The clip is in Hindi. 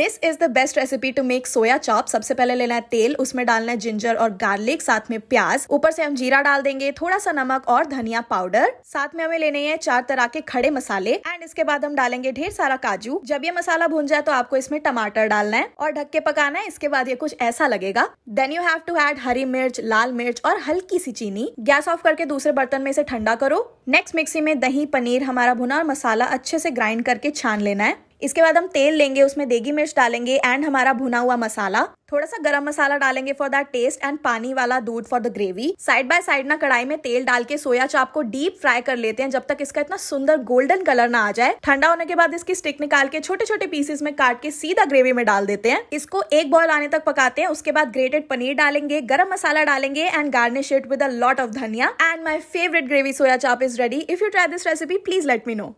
this is the best recipe to make soya chop सबसे पहले लेना है तेल उसमें डालना है जिंजर और गार्लिक साथ में प्याज ऊपर से हम जीरा डाल देंगे थोड़ा सा नमक और धनिया पाउडर साथ में हमें लेने हैं चार तरह के खड़े मसाले एंड इसके बाद हम डालेंगे ढेर सारा काजू जब ये मसाला भून जाए तो आपको इसमें टमाटर डालना है और ढक के पकाना है इसके बाद ये कुछ ऐसा लगेगा then you have to add hari mirch lal मिर्च और हल्की सी चीनी गैस ऑफ करके दूसरे बर्तन में इसे ठंडा करो नेक्स्ट मिक्सी में दही पनीर हमारा भुना और मसाला अच्छे से ग्राइंड करके छान लेना है इसके बाद हम तेल लेंगे उसमें देगी मिर्च डालेंगे एंड हमारा भुना हुआ मसाला थोड़ा सा गरम मसाला डालेंगे फॉर दैट टेस्ट एंड पानी वाला दूध for the gravy side by side ना कढ़ाई में तेल डाल के सोया चाप को डीप फ्राई कर लेते हैं जब तक इसका इतना सुंदर गोल्डन कलर ना आ जाए ठंडा होने के बाद इसकी स्टिक निकाल के छोटे छोटे पीसेस में काट के सीधा ग्रेवी में डाल देते हैं इसको एक बॉल आने तक पकाते हैं उसके बाद ग्रेटेड पनीर डालेंगे गर्म मसाला डालेंगे and garnish it with lot of dhaniya and my favourite gravy soya chaap is ready if you try this recipe please let me no